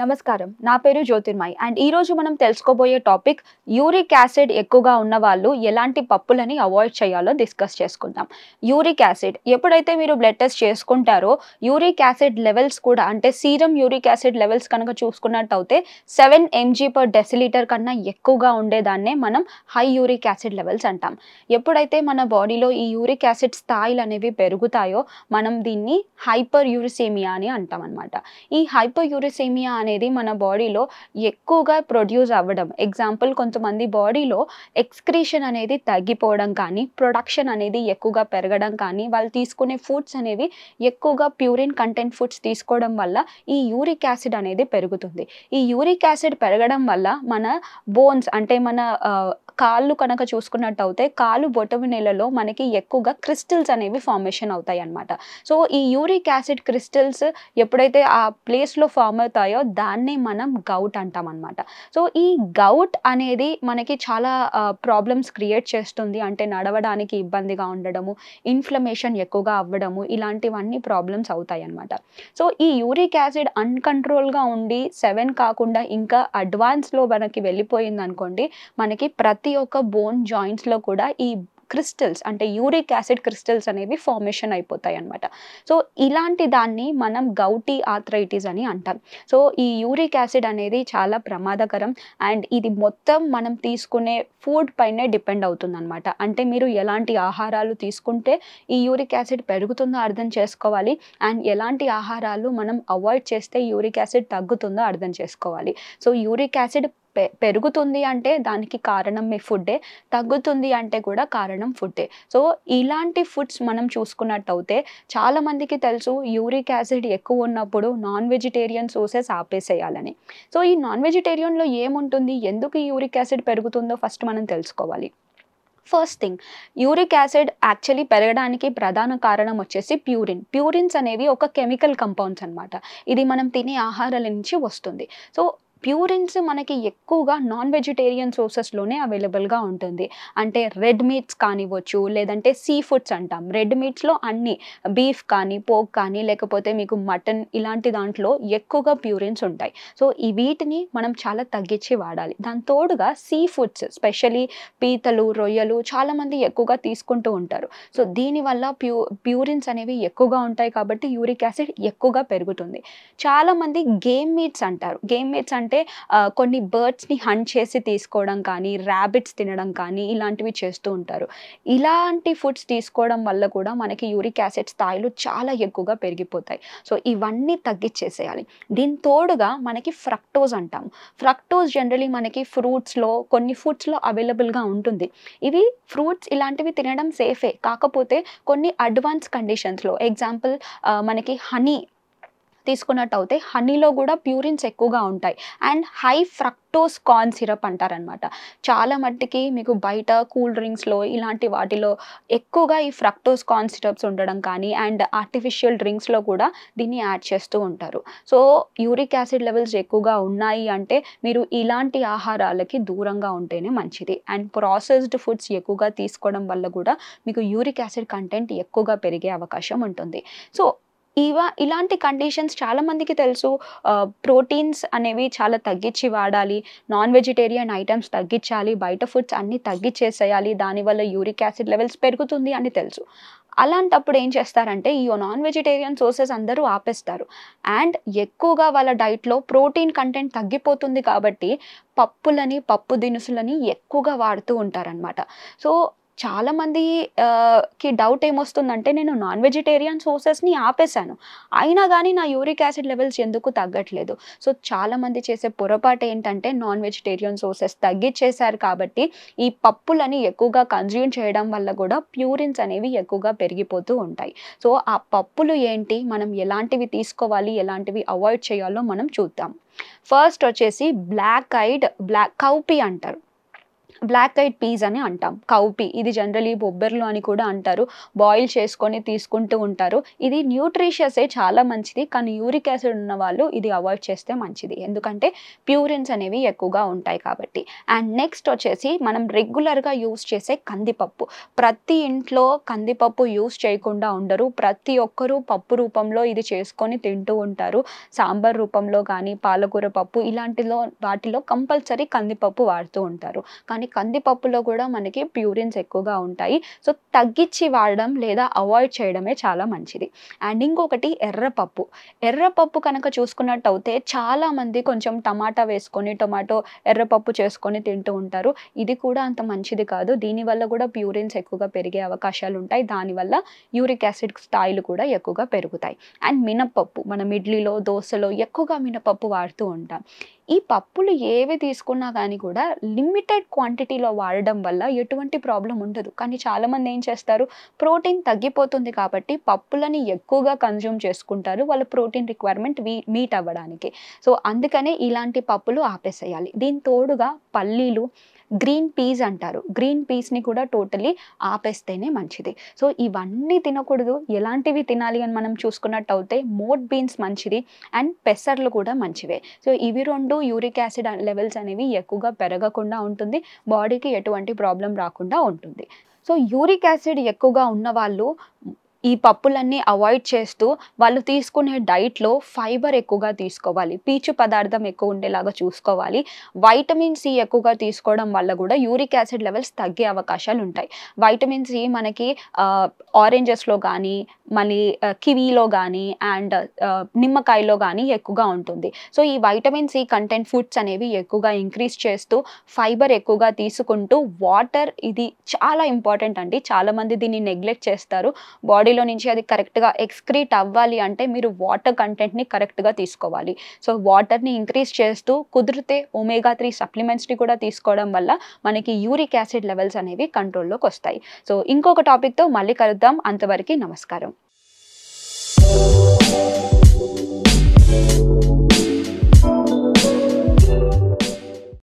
నమస్కారం నా పేరు జ్యోతిర్మాయ్ అండ్ ఈ రోజు మనం తెలుసుకోబోయే టాపిక్ యూరిక్ యాసిడ్ ఎక్కువగా ఉన్న వాళ్ళు ఎలాంటి పప్పులని అవాయిడ్ చేయాలో డిస్కస్ చేసుకుందాం యూరిక్ యాసిడ్ ఎప్పుడైతే మీరు బ్లడ్ టెస్ట్ చేసుకుంటారో యూరిక్ యాసిడ్ లెవెల్స్ కూడా అంటే సీరం యూరిక్ యాసిడ్ లెవెల్స్ కనుక చూసుకున్నట్టయితే సెవెన్ ఎంజీ పర్ డెసిలీటర్ కన్నా ఎక్కువగా ఉండేదాన్నే మనం హై యూరిక్ యాసిడ్ లెవెల్స్ అంటాం ఎప్పుడైతే మన బాడీలో ఈ యూరిక్ యాసిడ్ స్థాయిలు అనేవి పెరుగుతాయో మనం దీన్ని హైపర్ యూరిసేమియా అని అంటాం అనమాట ఈ హైపర్ యూరిసేమియా అనేది మన బాడీలో ఎక్కువగా ప్రొడ్యూస్ అవ్వడం ఎగ్జాంపుల్ కొంతమంది బాడీలో ఎక్స్క్రీషన్ అనేది తగ్గిపోవడం కానీ ప్రొడక్షన్ అనేది ఎక్కువగా పెరగడం కానీ వాళ్ళు తీసుకునే ఫుడ్స్ అనేవి ఎక్కువగా ప్యూరిన్ కంటెంట్ ఫుడ్స్ తీసుకోవడం వల్ల ఈ యూరిక్ యాసిడ్ అనేది పెరుగుతుంది ఈ యూరిక్ యాసిడ్ పెరగడం వల్ల మన బోన్స్ అంటే మన కాళ్ళు కనుక చూసుకున్నట్టు అయితే కాళ్ళు బొటమి నెలలో మనకి ఎక్కువగా క్రిస్టల్స్ అనేవి ఫార్మేషన్ అవుతాయి అనమాట సో ఈ యూరిక్ యాసిడ్ క్రిస్టల్స్ ఎప్పుడైతే ఆ ప్లేస్లో ఫామ్ అవుతాయో దాన్నే మనం గౌట్ అంటాం అనమాట సో ఈ గౌట్ అనేది మనకి చాలా ప్రాబ్లమ్స్ క్రియేట్ చేస్తుంది అంటే నడవడానికి ఇబ్బందిగా ఉండడము ఇన్ఫ్లమేషన్ ఎక్కువగా అవ్వడము ఇలాంటివన్నీ ప్రాబ్లమ్స్ అవుతాయి అనమాట సో ఈ యూరిక్ యాసిడ్ అన్కంట్రోల్గా ఉండి సెవెన్ కాకుండా ఇంకా అడ్వాన్స్లో మనకి వెళ్ళిపోయింది అనుకోండి మనకి ప్రతి ప్రతి ఒక్క బోన్ జాయింట్స్లో కూడా ఈ క్రిస్టల్స్ అంటే యూరిక్ యాసిడ్ క్రిస్టల్స్ అనేవి ఫార్మేషన్ అయిపోతాయి అనమాట సో ఇలాంటి దాన్ని మనం గౌటీ ఆథరైటిస్ అని అంటాం సో ఈ యూరిక్ యాసిడ్ అనేది చాలా ప్రమాదకరం అండ్ ఇది మొత్తం మనం తీసుకునే ఫుడ్ పైనే డిపెండ్ అవుతుంది అనమాట అంటే మీరు ఎలాంటి ఆహారాలు తీసుకుంటే ఈ యూరిక్ యాసిడ్ పెరుగుతుందో అర్థం చేసుకోవాలి అండ్ ఎలాంటి ఆహారాలు మనం అవాయిడ్ చేస్తే యూరిక్ యాసిడ్ తగ్గుతుందో అర్థం చేసుకోవాలి సో యూరిక్ యాసిడ్ పెరుగుతుంది అంటే దానికి కారణం మీ ఫుడ్డే తగ్గుతుంది అంటే కూడా కారణం ఫుడ్డే సో ఇలాంటి ఫుడ్స్ మనం చూసుకున్నట్టయితే చాలామందికి తెలుసు యూరిక్ యాసిడ్ ఎక్కువ ఉన్నప్పుడు నాన్ వెజిటేరియన్ సోర్సెస్ ఆపేసేయాలని సో ఈ నాన్ వెజిటేరియన్లో ఏముంటుంది ఎందుకు యూరిక్ యాసిడ్ పెరుగుతుందో ఫస్ట్ మనం తెలుసుకోవాలి first thing uric acid actually పెరగడానికి ప్రధాన కారణం వచ్చేసి ప్యూరిన్ ప్యూరిన్స్ అనేవి ఒక కెమికల్ కంపౌండ్స్ అనమాట ఇది మనం తినే ఆహారాల నుంచి వస్తుంది సో ప్యూరిన్స్ మనకి ఎక్కువగా నాన్ వెజిటేరియన్ సోర్సెస్లోనే అవైలబుల్గా ఉంటుంది అంటే రెడ్ మీట్స్ కానివ్వచ్చు లేదంటే సీ ఫుడ్స్ అంటాం రెడ్ మీట్స్లో అన్ని బీఫ్ కానీ పోక్ కానీ లేకపోతే మీకు మటన్ ఇలాంటి దాంట్లో ఎక్కువగా ప్యూరిన్స్ ఉంటాయి సో ఈ వీటిని మనం చాలా తగ్గించి వాడాలి దాని తోడుగా సీ ఫుడ్స్ స్పెషలీ పీతలు రొయ్యలు చాలామంది ఎక్కువగా తీసుకుంటూ ఉంటారు సో దీనివల్ల ప్యూ ప్యూరిన్స్ అనేవి ఎక్కువగా ఉంటాయి కాబట్టి యూరిక్ యాసిడ్ ఎక్కువగా పెరుగుతుంది చాలామంది గేమ్ మీట్స్ అంటారు గేమ్ మీట్స్ అంటే అంటే కొన్ని బర్డ్స్ని హంట్ చేసి తీసుకోవడం కానీ ర్యాబిట్స్ తినడం కానీ ఇలాంటివి చేస్తూ ఉంటారు ఇలాంటి ఫుడ్స్ తీసుకోవడం వల్ల కూడా మనకి యూరిక్ యాసిడ్ స్థాయిలు చాలా ఎక్కువగా పెరిగిపోతాయి సో ఇవన్నీ తగ్గించేసేయాలి దీని తోడుగా మనకి ఫ్రక్టోజ్ అంటాం ఫ్రక్టోజ్ జనరలీ మనకి ఫ్రూట్స్లో కొన్ని ఫ్రూట్స్లో అవైలబుల్గా ఉంటుంది ఇవి ఫ్రూట్స్ ఇలాంటివి తినడం సేఫే కాకపోతే కొన్ని అడ్వాన్స్ కండిషన్స్లో ఎగ్జాంపుల్ మనకి హనీ తీసుకున్నట్టు అయితే హనీలో కూడా ప్యూరిన్స్ ఎక్కువగా ఉంటాయి and high fructose corn syrup అంటారనమాట చాలా మట్టికి మీకు బయట కూల్ డ్రింక్స్లో ఇలాంటి వాటిలో ఎక్కువగా ఈ ఫ్రక్టోస్ కార్న్ సిరప్స్ ఉండడం కానీ అండ్ ఆర్టిఫిషియల్ డ్రింక్స్లో కూడా దీన్ని యాడ్ చేస్తూ ఉంటారు సో యూరిక్ యాసిడ్ లెవెల్స్ ఎక్కువగా ఉన్నాయి అంటే మీరు ఇలాంటి ఆహారాలకి దూరంగా ఉంటేనే మంచిది అండ్ ప్రాసెస్డ్ ఫుడ్స్ ఎక్కువగా తీసుకోవడం వల్ల కూడా మీకు యూరిక్ యాసిడ్ కంటెంట్ ఎక్కువగా పెరిగే అవకాశం ఉంటుంది సో ఇవ ఇలాంటి కండిషన్స్ చాలా మందికి తెలుసు ప్రోటీన్స్ అనేవి చాలా తగ్గించి వాడాలి నాన్ వెజిటేరియన్ ఐటమ్స్ తగ్గించాలి బయట ఫుడ్స్ అన్నీ తగ్గించేసేయాలి దానివల్ల యూరిక్ యాసిడ్ లెవెల్స్ పెరుగుతుంది అని తెలుసు అలాంటప్పుడు ఏం చేస్తారంటే ఈ నాన్ వెజిటేరియన్ సోర్సెస్ అందరూ ఆపేస్తారు అండ్ ఎక్కువగా వాళ్ళ డైట్లో ప్రోటీన్ కంటెంట్ తగ్గిపోతుంది కాబట్టి పప్పులని పప్పు దినుసులని ఎక్కువగా వాడుతూ ఉంటారనమాట సో చాలా మందికి డౌట్ ఏమొస్తుందంటే నేను నాన్ వెజిటేరియన్ సోర్సెస్ని ఆపేశాను అయినా కానీ నా యూరిక్ యాసిడ్ లెవెల్స్ ఎందుకు తగ్గట్లేదు సో చాలామంది చేసే పొరపాటు ఏంటంటే నాన్ వెజిటేరియన్ సోర్సెస్ తగ్గించేశారు కాబట్టి ఈ పప్పులని ఎక్కువగా కన్జ్యూమ్ చేయడం వల్ల కూడా ప్యూరిన్స్ అనేవి ఎక్కువగా పెరిగిపోతూ ఉంటాయి సో ఆ పప్పులు ఏంటి మనం ఎలాంటివి తీసుకోవాలి ఎలాంటివి అవాయిడ్ చేయాలో మనం చూద్దాం ఫస్ట్ వచ్చేసి బ్లాక్ ఐడ్ బ్లాక్ కౌపీ అంటారు బ్లాక్ ఐట్ పీస్ అని అంటాం కౌపీ ఇది జనరలీ బొబ్బెర్లు అని కూడా అంటారు బాయిల్ చేసుకొని తీసుకుంటూ ఉంటారు ఇది న్యూట్రిషియసే చాలా మంచిది కానీ యూరిక్ యాసిడ్ ఉన్న వాళ్ళు ఇది అవాయిడ్ చేస్తే మంచిది ఎందుకంటే ప్యూరిన్స్ అనేవి ఎక్కువగా ఉంటాయి కాబట్టి అండ్ నెక్స్ట్ వచ్చేసి మనం రెగ్యులర్గా యూస్ చేసే కందిపప్పు ప్రతి ఇంట్లో కందిపప్పు యూస్ చేయకుండా ఉండరు ప్రతి ఒక్కరూ పప్పు రూపంలో ఇది చేసుకొని తింటూ ఉంటారు సాంబార్ రూపంలో కానీ పాలకూర పప్పు ఇలాంటిలో వాటిలో కంపల్సరీ కందిపప్పు వాడుతూ ఉంటారు కానీ కానీ కందిపప్పులో కూడా మనకి ప్యూరిన్స్ ఎక్కువగా ఉంటాయి సో తగ్గించి వాడడం లేదా అవాయిడ్ చేయడమే చాలా మంచిది అండ్ ఇంకొకటి ఎర్రపప్పు ఎర్రపప్పు కనుక చూసుకున్నట్టు అయితే చాలామంది కొంచెం టమాటా వేసుకొని టొమాటో ఎర్రపప్పు చేసుకొని తింటూ ఉంటారు ఇది కూడా అంత మంచిది కాదు దీనివల్ల కూడా ప్యూరిన్స్ ఎక్కువగా పెరిగే అవకాశాలు ఉంటాయి దానివల్ల యూరిక్ యాసిడ్ స్థాయిలు కూడా ఎక్కువగా పెరుగుతాయి అండ్ మినపప్పు మనం ఇడ్లీలో దోశలో ఎక్కువగా మినపప్పు వాడుతూ ఉంటాం ఈ పప్పులు ఏవి తీసుకున్నా కానీ కూడా లిమిటెడ్ క్వాంటిటీలో వాడడం వల్ల ఎటువంటి ప్రాబ్లం ఉండదు కానీ చాలామంది ఏం చేస్తారు ప్రోటీన్ తగ్గిపోతుంది కాబట్టి పప్పులని ఎక్కువగా కన్జ్యూమ్ చేసుకుంటారు వాళ్ళ ప్రోటీన్ రిక్వైర్మెంట్ మీట్ అవ్వడానికి సో అందుకనే ఇలాంటి పప్పులు ఆపేసేయాలి దీని తోడుగా పల్లీలు గ్రీన్ పీస్ అంటారు గ్రీన్ పీస్ని కూడా టోటలీ ఆపేస్తేనే మంచిది సో ఇవన్నీ తినకూడదు ఎలాంటివి తినాలి అని మనం చూసుకున్నట్టు అయితే మోట్ బీన్స్ మంచిది అండ్ పెసర్లు కూడా మంచివే సో ఇవి రెండు ఎప్పుడు యూరిక్ యాసిడ్ లెవెల్స్ అనేవి ఎక్కువగా పెరగకుండా ఉంటుంది బాడీకి ఎటువంటి ప్రాబ్లం రాకుండా ఉంటుంది సో యూరిక్ యాసిడ్ ఎక్కువగా ఉన్న వాళ్ళు ఈ పప్పులన్నీ అవాయిడ్ చేస్తూ వాళ్ళు తీసుకునే డైట్లో ఫైబర్ ఎక్కువగా తీసుకోవాలి పీచు పదార్థం ఎక్కువ ఉండేలాగా చూసుకోవాలి వైటమిన్ సి ఎక్కువగా తీసుకోవడం వల్ల కూడా యూరిక్ యాసిడ్ లెవెల్స్ తగ్గే అవకాశాలు ఉంటాయి వైటమిన్ సి మనకి ఆరెంజెస్లో కానీ మళ్ళీ కివీలో కానీ అండ్ నిమ్మకాయలో కానీ ఎక్కువగా ఉంటుంది సో ఈ వైటమిన్ సి కంటెంట్ ఫుడ్స్ అనేవి ఎక్కువగా ఇంక్రీజ్ చేస్తూ ఫైబర్ ఎక్కువగా తీసుకుంటూ వాటర్ ఇది చాలా ఇంపార్టెంట్ అండి చాలామంది దీన్ని నెగ్లెక్ట్ చేస్తారు బాడీలో నుంచి అది కరెక్ట్గా ఎక్స్క్రీట్ అవ్వాలి అంటే మీరు వాటర్ కంటెంట్ని కరెక్ట్గా తీసుకోవాలి సో వాటర్ని ఇంక్రీజ్ చేస్తూ కుదిరితే ఒమేగా త్రీ సప్లిమెంట్స్ని కూడా తీసుకోవడం వల్ల మనకి యూరిక్ యాసిడ్ లెవెల్స్ అనేవి కంట్రోల్లోకి వస్తాయి సో ఇంకొక టాపిక్తో మళ్ళీ కలుద్దాం అంతవరకు నమస్కారం Oh,